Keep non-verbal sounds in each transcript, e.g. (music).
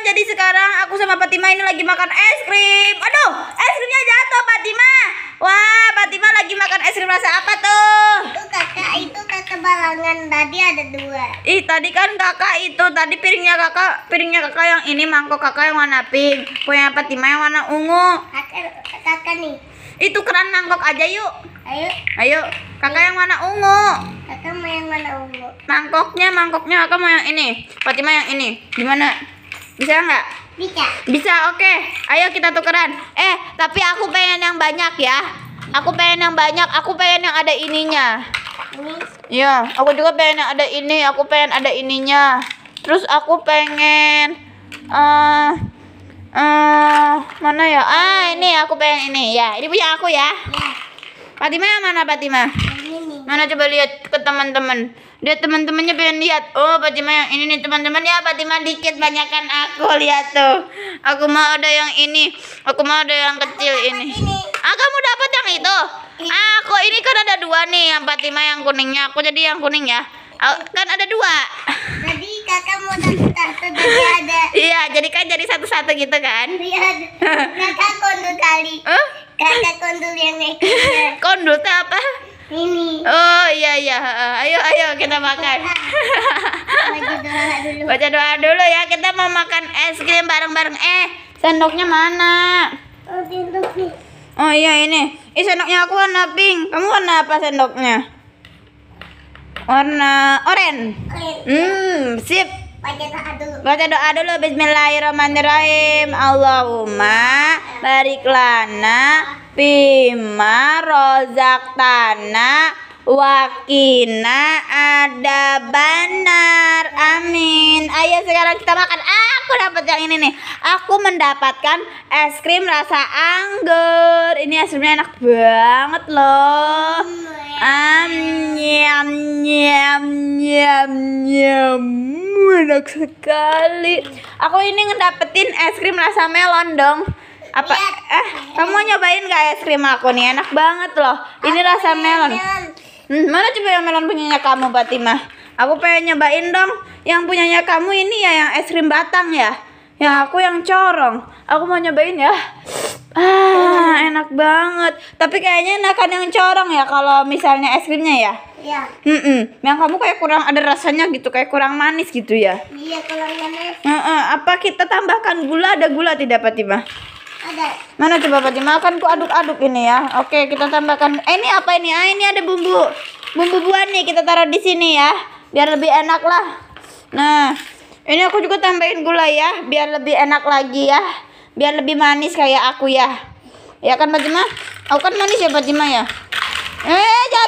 teman-teman jadi sekarang aku sama Fatima ini lagi makan es krim aduh es krimnya jatuh Fatima wah Fatima lagi makan es krim rasa apa tuh itu kakak itu kakak balangan tadi ada dua ih tadi kan kakak itu tadi piringnya kakak piringnya kakak yang ini mangkok kakak yang warna pink punya Fatima yang warna ungu kakak, kakak nih itu keran mangkok aja yuk ayo ayo kakak ayo. yang warna ungu kakak mau yang mana ungu mangkoknya mangkoknya kakak mau yang ini Fatima yang ini gimana bisa nggak? Bisa. Bisa, oke. Okay. Ayo kita tukeran. Eh, tapi aku pengen yang banyak ya. Aku pengen yang banyak, aku pengen yang ada ininya. Ini? ya aku juga pengen yang ada ini, aku pengen ada ininya. Terus aku pengen eh uh, uh, mana ya? Ah, ini aku pengen ini. Ya, ini punya aku ya. ya. Fatima mana Fatima? Mana coba lihat ke teman-teman. Dia teman-temannya pengen lihat. Oh, Fatima yang ini nih teman-teman. Ya, Fatima dikit banyakkan aku lihat tuh. Aku mau ada yang ini. Aku mau ada yang kecil ini. ini. Ah, kamu dapat yang itu? Iya. Ah, kok ini kan ada dua nih, yang Fatima yang kuningnya. Aku jadi yang kuning ya. Kan ada dua. Tadi kakak mau satu-satu jadi ada. Iya, jadi kan jadi satu-satu gitu kan? Iya. kakak kondul kali. Huh? Kakak kondul yang ekor. (laughs) kondul apa? Ini. Oh iya iya. Ayo ayo kita makan. Baca doa dulu. Baca doa dulu ya. Kita mau makan es krim bareng-bareng. Eh, sendoknya mana? Oh, sendok Oh iya ini. Ih, sendoknya aku warna pink. Kamu warna apa sendoknya? Warna oranye. Hmm, sip baca doa dulu Bismillahirrahmanirrahim Allahumma bariklana bima rozak tanah wakina ada banar amin ayo sekarang kita makan aku dapat yang ini nih aku mendapatkan es krim rasa anggur ini es krimnya enak banget loh am nyam nyam nyam nyam enak sekali aku ini ngedapetin es krim rasa melon dong apa iya. eh kamu mau nyobain gak es krim aku nih enak banget loh ini rasa melon, melon. Hmm, mana coba yang melon punyanya kamu Fatima aku pengen nyobain dong yang punyanya kamu ini ya yang es krim batang ya Yang aku yang corong aku mau nyobain ya ah enak banget tapi kayaknya enakan yang corong ya kalau misalnya es krimnya ya Iya. Mm -mm. Yang kamu kayak kurang ada rasanya gitu, kayak kurang manis gitu ya? Iya, kurang manis. Mm -mm. Apa kita tambahkan gula? Ada gula tidak, Fatima? Ada. Mana coba Fatima? Kan ku aduk-aduk ini ya. Oke, kita tambahkan. Eh, ini apa ini? Ah, ini ada bumbu. Bumbu buah nih kita taruh di sini ya, biar lebih enak lah. Nah, ini aku juga tambahin gula ya, biar lebih enak lagi ya. Biar lebih manis kayak aku ya. Ya kan Fatima? Aku kan manis ya Fatima ya. Eh, jangan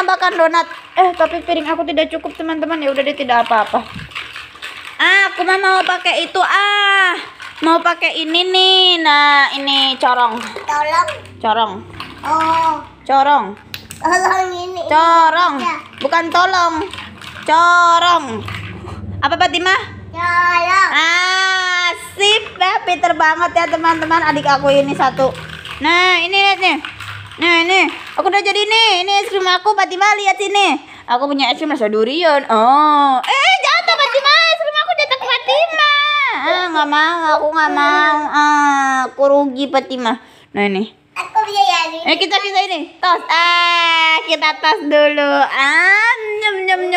tambahkan donat. Eh, tapi piring aku tidak cukup, teman-teman. Ya udah deh, tidak apa-apa. Ah, aku mah mau pakai itu. Ah, mau pakai ini nih. Nah, ini corong. Tolong. Corong. Oh. Corong. Tolong ini. Corong. Iya. Bukan tolong. Corong. Apa Fatima? Corong. Ah, sip. Ya, pinter banget ya teman-teman adik aku ini satu. Nah, ini lihat nih. Nah, ini. Aku udah jadi nih. Ini es krim aku Fatima lihat sini. Aku punya es krim rasa durian. Oh. Eh, jatuh Fatima. Es krim aku jatuh Fatima. Ah, nggak mau, aku nggak mau. Ah, aku rugi Fatima. Nah ini. Aku punya ya. Eh, kita bisa ini. Tos. Ah, kita tos dulu. Ah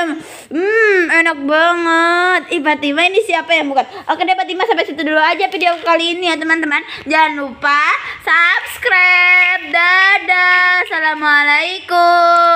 ayam hmm enak banget tiba-tiba ini siapa yang bukan oke deh Fatima sampai situ dulu aja video kali ini ya teman-teman jangan lupa subscribe dadah assalamualaikum